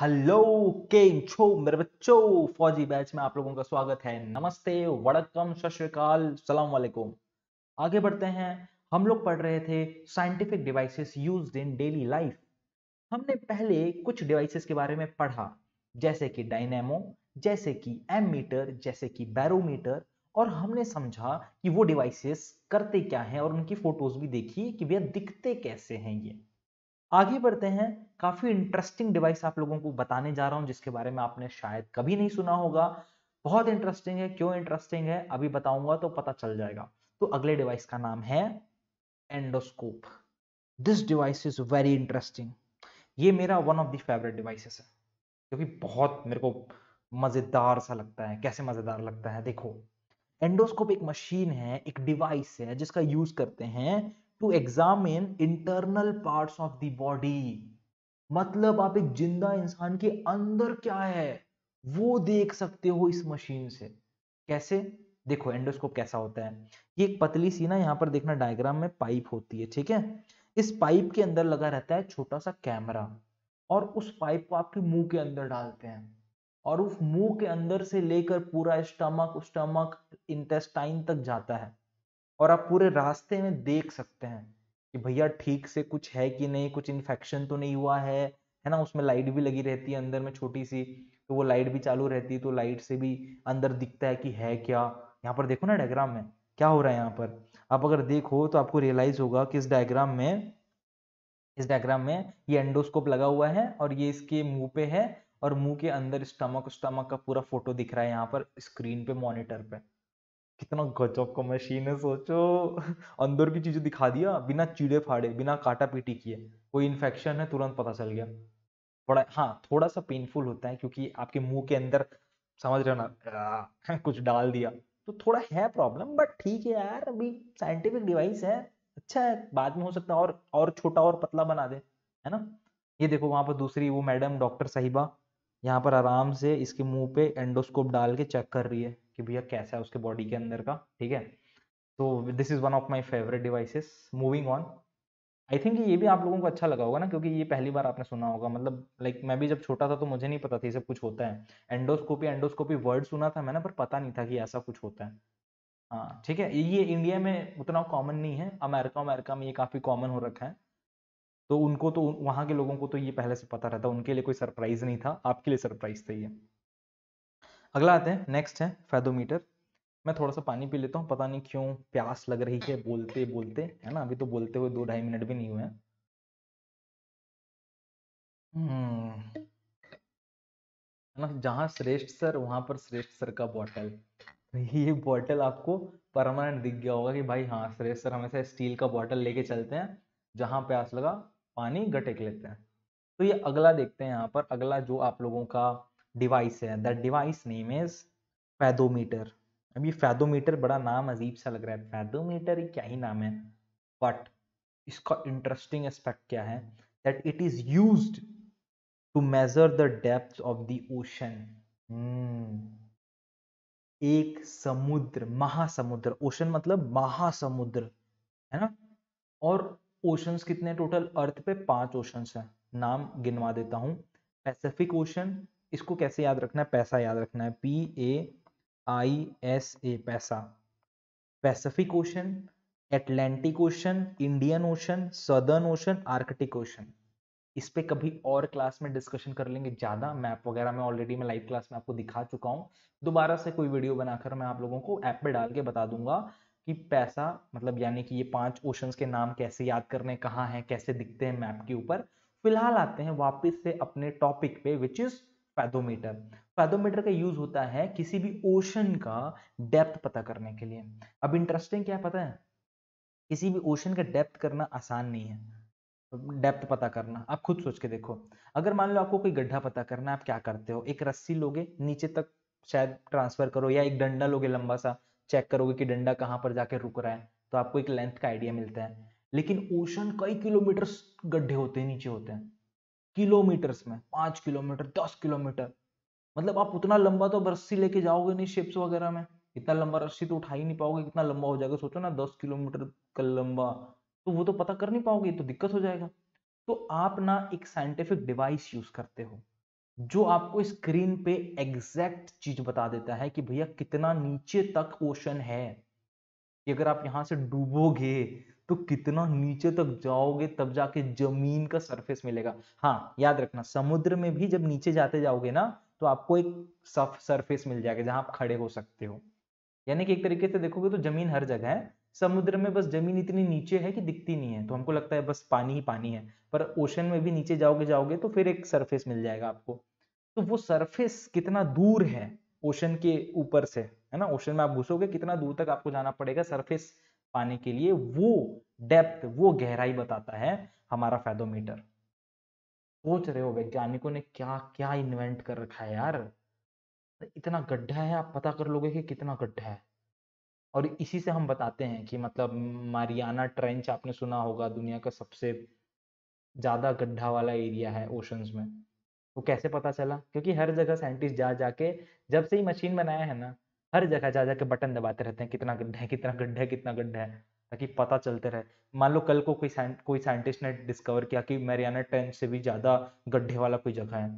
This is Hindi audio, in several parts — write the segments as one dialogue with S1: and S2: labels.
S1: हेलो केम छो मेरे बच्चों फौजी बैच में आप लोगों का स्वागत है नमस्ते वड़कम सतरीकाल सलाम वालेकुम आगे बढ़ते हैं हम लोग पढ़ रहे थे scientific devices used in daily life हमने पहले कुछ डिवाइसेस के बारे में पढ़ा जैसे कि डायनेमो जैसे कि एम मीटर जैसे कि बैरोमीटर और हमने समझा कि वो डिवाइसेस करते क्या हैं और उनकी फोटोज भी देखी कि वे दिखते कैसे हैं ये आगे बढ़ते हैं काफी इंटरेस्टिंग डिवाइस आप लोगों को बताने जा रहा हूं जिसके बारे में आपने शायद कभी नहीं सुना होगा बहुत इंटरेस्टिंग है क्यों इंटरेस्टिंग है अभी बताऊंगा तो पता चल जाएगा तो अगले डिवाइस का नाम है endoscope this device is very interesting ये मेरा one of the favourite devices है क्योंकि बहुत मेरे को मजेदार सा लगता है कैसे मजेदार लगता है देखो एंडोस्कोप एक मशीन है एक डिवाइस है जिसका यूज करते हैं to examine internal parts of the body मतलब आप एक जिंदा इंसान के अंदर क्या है वो देख सकते हो इस मशीन से कैसे देखो एंडोस्कोप कैसा होता है ये एक पतली सी ना यहाँ पर देखना डायग्राम में पाइप होती है ठीक है इस पाइप के अंदर लगा रहता है छोटा सा कैमरा और उस पाइप को आपके मुंह के अंदर डालते हैं और उस मुंह के अंदर से लेकर पूरा स्टमक स्टमक इंटेस्टाइन तक जाता है और आप पूरे रास्ते में देख सकते हैं कि भैया ठीक से कुछ है कि नहीं कुछ इन्फेक्शन तो नहीं हुआ है है ना उसमें लाइट भी लगी रहती है अंदर में छोटी सी तो वो लाइट भी चालू रहती है तो लाइट से भी अंदर दिखता है कि है क्या यहाँ पर देखो ना डायग्राम में क्या हो रहा है यहाँ पर आप अगर देखो तो आपको रियलाइज होगा कि इस डायग्राम में इस डायग्राम में ये एंडोस्कोप लगा हुआ है और ये इसके मुंह पे है और मुंह के अंदर स्टमक स्टमक का पूरा फोटो दिख रहा है यहाँ पर स्क्रीन पे मॉनिटर पे कितना गजब का मशीन है सोचो अंदर की चीजें दिखा दिया बिना चीड़े फाड़े बिना काटा पीटी किए कोई इन्फेक्शन है तुरंत पता चल गया बड़ा हाँ थोड़ा सा पेनफुल होता है क्योंकि आपके मुंह के अंदर समझ रहे हो ना कुछ डाल दिया तो थोड़ा है प्रॉब्लम बट ठीक है यार अभी साइंटिफिक डिवाइस है अच्छा है बाद में हो सकता है और और छोटा और पतला बना दे है ना ये देखो वहाँ पर दूसरी वो मैडम डॉक्टर साहिबा यहाँ पर आराम से इसके मुंह पे एंडोस्कोप डाल के चेक कर रही है कि भैया कैसा है उसके बॉडी के हम्म। अंदर का ठीक है तो this is one of my favourite devices moving on I think ये भी आप हम्म। लोगों को अच्छा लगा होगा ना क्योंकि ये पहली बार आपने सुना होगा मतलब लाइक like, मैं भी जब छोटा था तो मुझे नहीं पता था ये सब कुछ होता है एंडोस्कोपी एंडोस्कोपी वर्ड सुना था मैंने पर पता नहीं था कि ऐसा कुछ होता है हाँ ठीक है ये इंडिया में उतना कॉमन नहीं है अमेरिका अमेरिका में ये काफ़ी कॉमन हो रखा है तो उनको तो वहाँ के लोगों को तो ये पहले से पता रहता उनके लिए कोई सरप्राइज़ नहीं था आपके लिए सरप्राइज़ था ये अगला आते हैं नेक्स्ट है फैदोमीटर मैं थोड़ा सा पानी पी लेता हूँ पता नहीं क्यों प्यास लग रही है बोलते बोलते है ना अभी तो बोलते हुए दो ढाई मिनट भी नहीं हुए हैं हम्म, ना जहाँ श्रेष्ठ सर वहाँ पर श्रेष्ठ सर का बॉटल तो ये बॉटल आपको परमानेंट दिख गया होगा कि भाई हाँ श्रेष्ठ सर हमेशा स्टील का बॉटल लेके चलते हैं जहाँ प्यास लगा पानी गटेक लेते हैं तो ये अगला देखते हैं यहाँ पर अगला जो आप लोगों का डिवाइस है that device name is fathometer अब ये फैदोमीटर बड़ा नाम अजीब सा लग रहा है फैदोमीटर क्या ही नाम है बट इसका इंटरेस्टिंग एस्पेक्ट क्या है that it is use to measure the depth of the ocean एक समुद्र महासमुद्र ओशन मतलब महासमुद्र है ना और ओशंस कितने टोटल अर्थ पे पांच ओशंस हैं नाम गिनवा देता हूँ पैसिफिक ओशन इसको कैसे याद रखना है पैसा याद रखना है P A I S A पैसा Pacific Ocean Atlantic Ocean Indian Ocean Southern Ocean Arctic Ocean इस पे कभी और क्लास में डिस्कशन कर लेंगे ज़्यादा मैप वगैरह मैं ऑलरेडी मैं लाइव क्लास में आपको दिखा चुका हूँ दोबारा से कोई वीडियो बनाकर मैं आप लोगों को ऐप पे डाल के बता दूंगा कि पैसा मतलब यानी कि ये पांच ओशंस के नाम कैसे याद करने कहाँ हैं कैसे दिखते हैं मैप के ऊपर फिलहाल आते हैं वापस से अपने टॉपिक पे विच इज़ पैदोमीटर पैदोमीटर का यूज होता है किसी भी ओशन का डेप्थ पता करने के लिए अब इंटरेस्टिंग क्या पता है किसी भी ओशन का डेप्थ करना आसान नहीं है डेप्थ पता करना आप खुद सोच के देखो अगर मान लो आपको कोई गड्ढा पता करना है आप क्या करते हो एक रस्सी लोगे नीचे तक शायद ट्रांसफर करो या एक डंडा लोगे लंबा सा चेक करोगे कि डंडा कहाँ पर जाके रुक रहा है तो आपको एक लेंथ का आइडिया मिलता है लेकिन ओशन कई किलोमीटर गड्ढे होते हैं नीचे होते हैं किलोमीटर्स में पांच किलोमीटर दस किलोमीटर मतलब आप उतना लंबा तो रस्सी लेके जाओगे नहीं शेप्स वगैरह में इतना लंबा रस्सी तो उठा ही नहीं पाओगे कितना लंबा हो जाएगा सोचो ना दस किलोमीटर का लंबा तो वो तो पता कर नहीं पाओगे तो दिक्कत हो जाएगा तो आप ना एक साइंटिफिक डिवाइस यूज करते हो जो आपको स्क्रीन पे एग्जैक्ट चीज बता देता है कि भैया कितना नीचे तक ओशन है कि अगर आप यहां से डूबोगे तो कितना नीचे तक जाओगे तब जाके जमीन का सरफेस मिलेगा हाँ याद रखना समुद्र में भी जब नीचे जाते जाओगे ना तो आपको एक सफ सरफेस मिल जाएगा जहां आप खड़े हो सकते हो यानी कि एक तरीके से देखोगे तो जमीन हर जगह है समुद्र में बस जमीन इतनी नीचे है कि दिखती नहीं है तो हमको लगता है बस पानी ही पानी है पर ओशन में भी नीचे जाओगे जाओगे तो फिर एक सरफेस मिल जाएगा आपको तो वो सरफेस कितना दूर है ओशन के ऊपर से है ना ओशन में आप घुसोगे कितना दूर तक आपको जाना पड़ेगा सरफेस पाने के लिए वो डेप्थ वो गहराई बताता है हमारा फैदोमीटर सोच रहे हो वैज्ञानिकों ने क्या क्या इन्वेंट कर रखा है यार इतना गड्ढा है आप पता कर लोगे कि कितना गड्ढा है और इसी से हम बताते हैं कि मतलब मारियाना ट्रेंच आपने सुना होगा दुनिया का सबसे ज़्यादा गड्ढा वाला एरिया है ओशंस में वो तो कैसे पता चला क्योंकि हर जगह साइंटिस्ट जा जाके जब से ही मशीन बनाया है ना हर जगह जा जाके बटन दबाते रहते हैं कितना गड्ढा है कितना गड्ढा है कितना गड्ढा है ताकि पता चलते रहे मान लो कल को कोई कोई साइंटिस्ट ने डिस्कवर किया कि मैरियाना टेन से भी ज़्यादा गड्ढे वाला कोई जगह है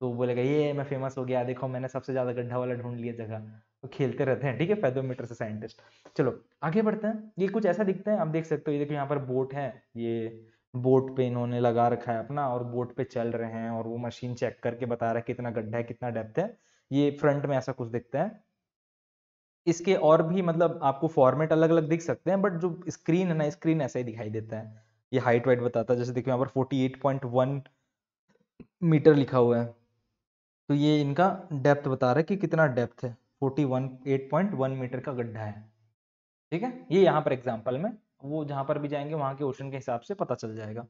S1: तो बोलेगा ये मैं फेमस हो गया देखो मैंने सबसे ज़्यादा गड्ढा वाला ढूंढ लिया जगह तो खेलते रहते हैं ठीक है पैदोमीटर से साइंटिस्ट चलो आगे बढ़ते हैं ये कुछ ऐसा दिखता है आप देख सकते हो ये देखो यहाँ पर बोट है ये बोट पे इन्होंने लगा रखा है अपना और बोट पे चल रहे हैं और वो मशीन चेक करके बता रहा है कितना गड्ढा है कितना डेप्थ है ये फ्रंट में ऐसा कुछ दिखता है इसके और भी मतलब आपको फॉर्मेट अलग अलग दिख सकते हैं बट जो स्क्रीन है ना स्क्रीन ऐसा ही दिखाई देता है ये हाइट वाइट बताता है जैसे देखिए यहाँ पर forty eight point one metre लिखा हुआ है तो ये इनका डेप्थ बता रहा है कि कितना डेप्थ है forty one eight point one metre का गड्ढा है ठीक है ये यहाँ पर एग्जाम्पल में वो जहाँ पर भी जाएंगे वहाँ के ओशन के हिसाब से पता चल जाएगा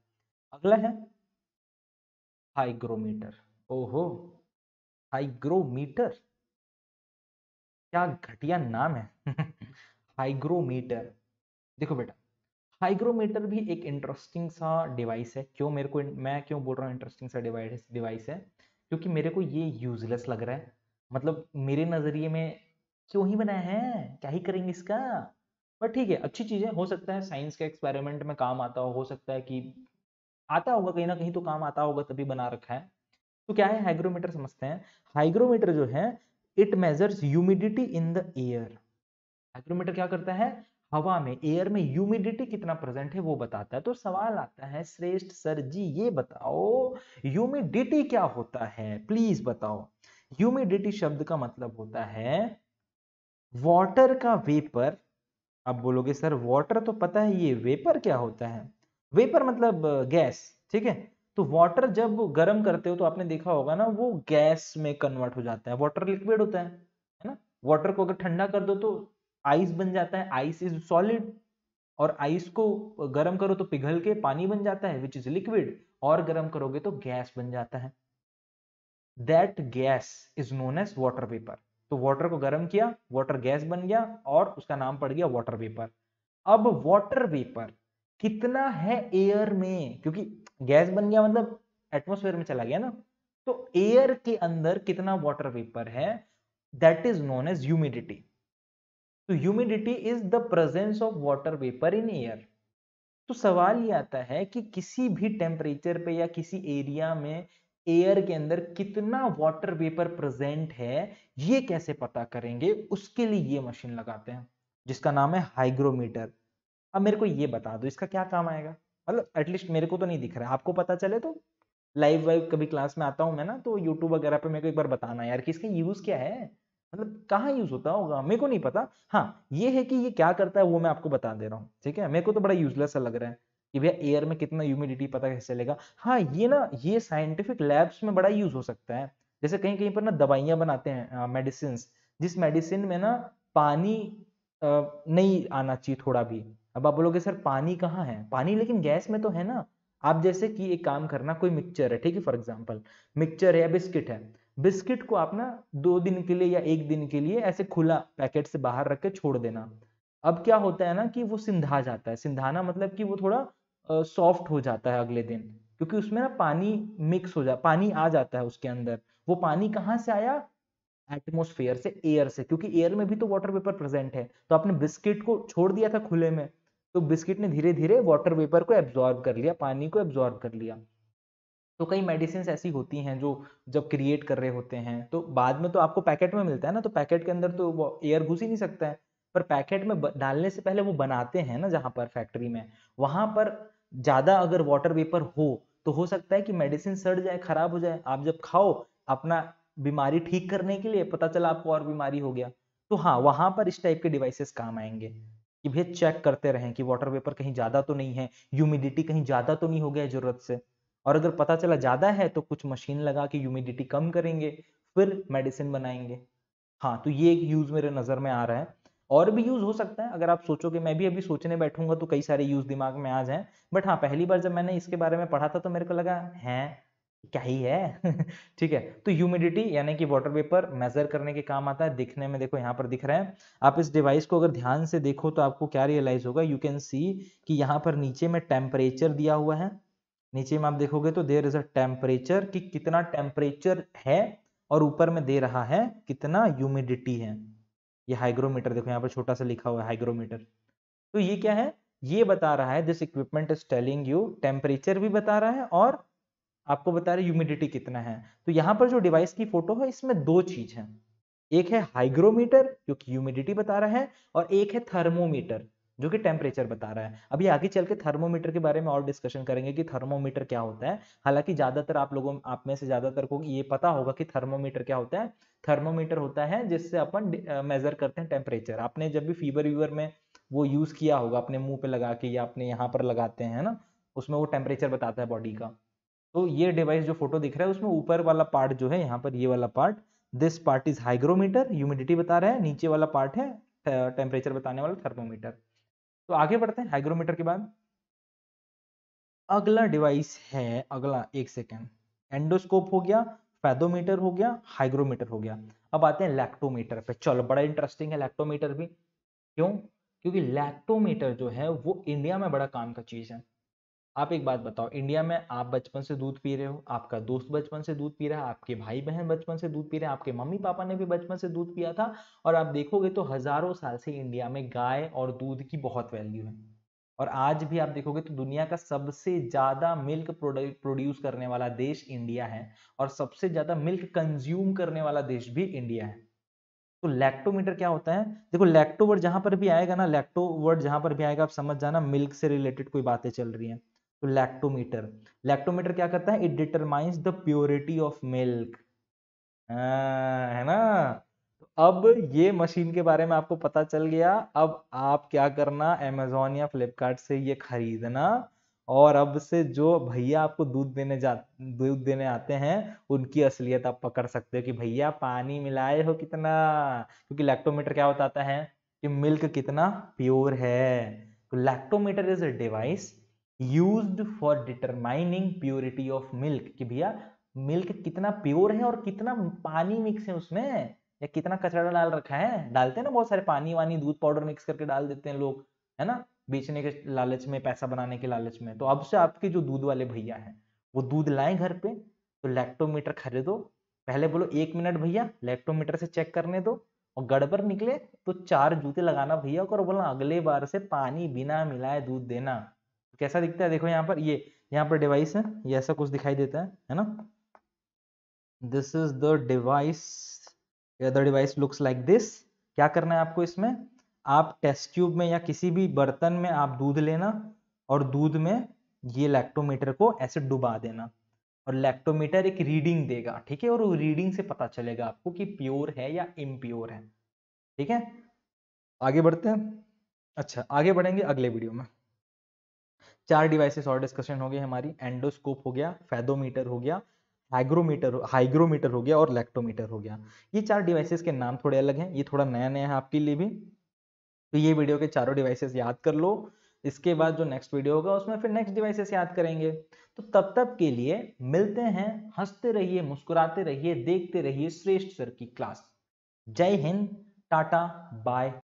S1: अगला है हाइग्रोमीटर ओहो हाइग्रोमीटर क्या घटिया नाम है हाइग्रोमीटर देखो बेटा हाइग्रोमीटर भी एक इंटरेस्टिंग सा डिवाइस है क्यों मेरे को मैं क्यों बोल रहा हूँ इंटरेस्टिंग सा डिवाइस डिवाइस है क्योंकि मेरे को ये यूजलेस लग रहा है मतलब मेरे नज़रिए में क्यों ही बनाया है क्या ही करेंगे इसका बट ठीक है अच्छी चीज़ है हो सकता है साइंस के एक्सपेरिमेंट में काम आता हो हो सकता है कि आता होगा कहीं ना कहीं तो काम आता होगा तभी बना रखा है तो क्या है हाइग्रोमीटर समझते हैं हाइग्रोमीटर जो है it measures humidity in the air hygrometer क्या करता है हवा में एयर में ह्यूमिडिटी कितना प्रेजेंट है वो बताता है तो सवाल आता है श्रेष्ठ सर जी ये बताओ ह्यूमिडिटी क्या होता है प्लीज बताओ ह्यूमिडिटी शब्द का मतलब होता है वाटर का वेपर अब बोलोगे सर वाटर तो पता है ये वेपर क्या होता है वेपर मतलब गैस ठीक है तो वाटर जब गर्म करते हो तो आपने देखा होगा ना वो गैस में कन्वर्ट हो जाता है वाटर लिक्विड होता है है ना वाटर को अगर ठंडा कर दो तो आइस बन जाता है आइस इज सॉलिड और आइस को गर्म करो तो पिघल के पानी बन जाता है विच इज लिक्विड और गर्म करोगे तो गैस बन जाता है that gas is known as water vapour तो वाटर को गर्म किया वाटर गैस बन गया और उसका नाम पड़ गया वाटर वेपर अब वाटर वेपर कितना है एयर में क्योंकि गैस बन गया मतलब एटमोसफेयर में चला गया ना तो एयर के अंदर कितना वाटर वेपर है that is known as humidity तो humidity is the presence of water vapour in air तो सवाल ये आता है कि किसी भी टेम्परेचर पे या किसी एरिया में एयर के अंदर कितना वाटर वेपर प्रेजेंट है ये कैसे पता करेंगे उसके लिए ये मशीन लगाते हैं जिसका नाम है हाइग्रोमीटर अब मेरे को ये बता दो इसका क्या काम आएगा मतलब एटलीस्ट मेरे को तो नहीं दिख रहा है आपको पता चले तो लाइव वाइव कभी क्लास में आता हूँ मैं ना तो यूट्यूब वगैरह पे मेरे को एक बार बताना यार कि इसका यूज़ क्या है मतलब कहाँ यूज़ होता होगा मेरे को नहीं पता हाँ ये है कि ये क्या करता है वो मैं आपको बता दे रहा हूँ ठीक है मेरे को तो बड़ा यूजलेस सा लग रहा है कि भैया एयर में कितना ह्यूमिडिटी पता कैसे चलेगा हाँ ये ना ये साइंटिफिक लैब्स में बड़ा यूज हो सकता है जैसे कहीं कहीं पर ना दवाइयाँ बनाते हैं मेडिसिन जिस मेडिसिन में ना पानी आ, नहीं आना चाहिए थोड़ा भी अब आप बोलोगे सर पानी कहाँ है पानी लेकिन गैस में तो है ना आप जैसे कि एक काम करना कोई मिक्सचर है ठीक है फॉर एग्जाम्पल मिक्सचर है या बिस्किट है बिस्किट को आप ना दो दिन के लिए या एक दिन के लिए ऐसे खुला पैकेट से बाहर रख के छोड़ देना अब क्या होता है ना कि वो सिंधा जाता है सिंधाना मतलब कि वो थोड़ा सॉफ्ट हो जाता है अगले दिन क्योंकि उसमें ना पानी मिक्स हो जा पानी आ जाता है उसके अंदर वो पानी कहाँ से आया एटमोस्फेयर से एयर से क्योंकि एयर में भी तो वाटर पेपर प्रेजेंट है तो आपने बिस्किट को छोड़ दिया था खुले में तो बिस्किट ने धीरे धीरे वाटर वेपर को एब्जॉर्ब कर लिया पानी को एब्जॉर्ब कर लिया तो कई मेडिसिन ऐसी होती हैं जो जब क्रिएट कर रहे होते हैं तो बाद में तो आपको पैकेट में मिलता है ना तो पैकेट के अंदर तो वो एयर घुस ही नहीं सकता है पर पैकेट में डालने से पहले वो बनाते हैं ना जहाँ पर फैक्ट्री में वहाँ पर ज़्यादा अगर वाटर वेपर हो तो हो सकता है कि मेडिसिन सड़ जाए खराब हो जाए आप जब खाओ अपना बीमारी ठीक करने के लिए पता चला आपको और बीमारी हो गया तो हाँ वहां पर इस टाइप के डिवाइसेस काम आएंगे भी चेक करते रहें कि वाटर वेपर कहीं ज़्यादा तो नहीं है ह्यूमिडिटी कहीं ज़्यादा तो नहीं हो गया ज़रूरत से और अगर पता चला ज़्यादा है तो कुछ मशीन लगा के ह्यूमिडिटी कम करेंगे फिर मेडिसिन बनाएंगे हाँ तो ये एक यूज़ मेरे नज़र में आ रहा है और भी यूज़ हो सकता है अगर आप सोचोगे मैं भी अभी सोचने बैठूंगा तो कई सारे यूज़ दिमाग में आ जाए बट हाँ पहली बार जब मैंने इसके बारे में पढ़ा था तो मेरे को लगा है क्या ही है ठीक है तो ह्यूमिडिटी यानी कि वाटर वेपर मेजर करने के काम आता है दिखने में देखो यहाँ पर दिख रहा है आप इस डिवाइस को अगर ध्यान से देखो तो आपको क्या रियलाइज होगा यू कैन सी कि यहाँ पर नीचे में टेम्परेचर दिया हुआ है नीचे में आप देखोगे तो देर इज अ टेम्परेचर कि कितना टेम्परेचर है और ऊपर में दे रहा है कितना ह्यूमिडिटी है ये हाइग्रोमीटर देखो यहाँ पर छोटा सा लिखा हुआ है हाइग्रोमीटर तो ये क्या है ये बता रहा है this equipment is telling you temperature भी बता रहा है और आपको बता रहे ह्यूमिडिटी कितना है तो यहाँ पर जो डिवाइस की फोटो है इसमें दो चीज है एक है हाइग्रोमीटर जो कि ह्यूमिडिटी बता रहा है और एक है थर्मोमीटर जो कि टेम्परेचर बता रहा है अभी आगे चल के थर्मोमीटर के बारे में और डिस्कशन करेंगे कि थर्मोमीटर क्या होता है हालांकि ज्यादातर आप लोगों आप में से ज्यादातर को ये पता होगा कि थर्मोमीटर क्या होता है थर्मोमीटर होता है जिससे अपन मेजर करते हैं टेम्परेचर आपने जब भी फीवर वीवर में वो यूज किया होगा अपने मुंह पे लगा के या अपने यहाँ पर लगाते हैं ना उसमें वो टेम्परेचर बताता है बॉडी का तो ये डिवाइस जो फोटो दिख रहा है उसमें ऊपर वाला पार्ट जो है यहाँ पर ये वाला part this part is hygrometer humidity बता रहा है नीचे वाला पार्ट है टेम्परेचर बताने वाला थर्मोमीटर तो आगे बढ़ते हैं हाइग्रोमीटर के बाद अगला डिवाइस है अगला एक सेकेंड एंडोस्कोप हो गया फैदोमीटर हो गया हाइग्रोमीटर हो गया अब आते हैं लैक्टोमीटर पे चलो बड़ा इंटरेस्टिंग है लैक्टोमीटर भी क्यों क्योंकि लैक्टोमीटर जो है वो इंडिया में बड़ा काम का चीज है आप एक बात बताओ इंडिया में आप बचपन से दूध पी रहे हो आपका दोस्त बचपन से दूध पी रहा है आपके भाई बहन बचपन से दूध पी रहे हैं आपके मम्मी पापा ने भी बचपन से दूध पिया था और आप देखोगे तो हजारों साल से इंडिया में गाय और दूध की बहुत वैल्यू है और आज भी आप देखोगे तो दुनिया का सबसे ज्यादा मिल्क प्रोड्यूस करने वाला देश इंडिया है और सबसे ज्यादा मिल्क कंज्यूम करने वाला देश भी इंडिया है तो लैक्टोमीटर क्या होता है देखो लैक्टो वर्ड जहां पर भी आएगा ना लैक्टो वर्ड जहां पर भी आएगा आप समझ जाना मिल्क से रिलेटेड कोई बातें चल रही हैं तो लैक्टोमीटर लैक्टोमीटर क्या करता है it determines the purity of milk है ना तो अब ये मशीन के बारे में आपको पता चल गया अब आप क्या करना अमेजोन या फ्लिपकार्ट से ये खरीदना और अब से जो भैया आपको दूध देने जा दूध देने आते हैं उनकी असलियत आप पकड़ सकते हो कि भैया पानी मिलाए हो कितना क्योंकि लैक्टोमीटर क्या बताता है कि मिल्क कितना प्योर है तो lactometer is a device used for determining purity of milk कि भैया मिल्क कितना प्योर है और कितना पानी मिक्स है उसमें या कितना कचरा डाल रखा है डालते हैं ना बहुत सारे पानी वानी दूध पाउडर मिक्स करके डाल देते हैं लोग है ना बेचने के लालच में पैसा बनाने के लालच में तो अब से आपके जो दूध वाले भैया हैं वो दूध लाए घर पे तो लैक्टोमीटर खरीदो पहले बोलो एक मिनट भैया लैक्टोमीटर से चेक करने दो और गड़बड़ निकले तो चार जूते लगाना भैया को और बोला अगले बार से पानी बिना मिलाए दूध देना तो कैसा दिखता है देखो यहाँ पर ये यहाँ पर डिवाइस है ये ऐसा कुछ दिखाई देता है है ना this is the device the device looks like this क्या करना है आपको इसमें आप टेस्ट ट्यूब में या किसी भी बर्तन में आप दूध लेना और दूध में ये लैक्टोमीटर को ऐसे डुबा देना और लैक्टोमीटर एक रीडिंग देगा ठीक है और वो रीडिंग से पता चलेगा आपको कि प्योर है या इम्प्योर है ठीक है आगे बढ़ते हैं अच्छा आगे बढ़ेंगे अगले वीडियो में चार डिवाइसेस और डिस्कशन हो गई हमारी एंडोस्कोप हो गया फैदोमीटर हो गया हाइग्रोमीटर हाइग्रोमीटर हो गया और लैक्टोमीटर हो गया ये चार डिवाइसेस के नाम थोड़े अलग हैं ये थोड़ा नया नया है आपके लिए भी तो ये वीडियो के चारों डिवाइसेस याद कर लो इसके बाद जो नेक्स्ट वीडियो होगा उसमें फिर नेक्स्ट डिवाइसेस याद करेंगे तो तब तक के लिए मिलते हैं हंसते रहिए मुस्कुराते रहिए देखते रहिए श्रेष्ठ सर की क्लास जय हिंद टाटा बाय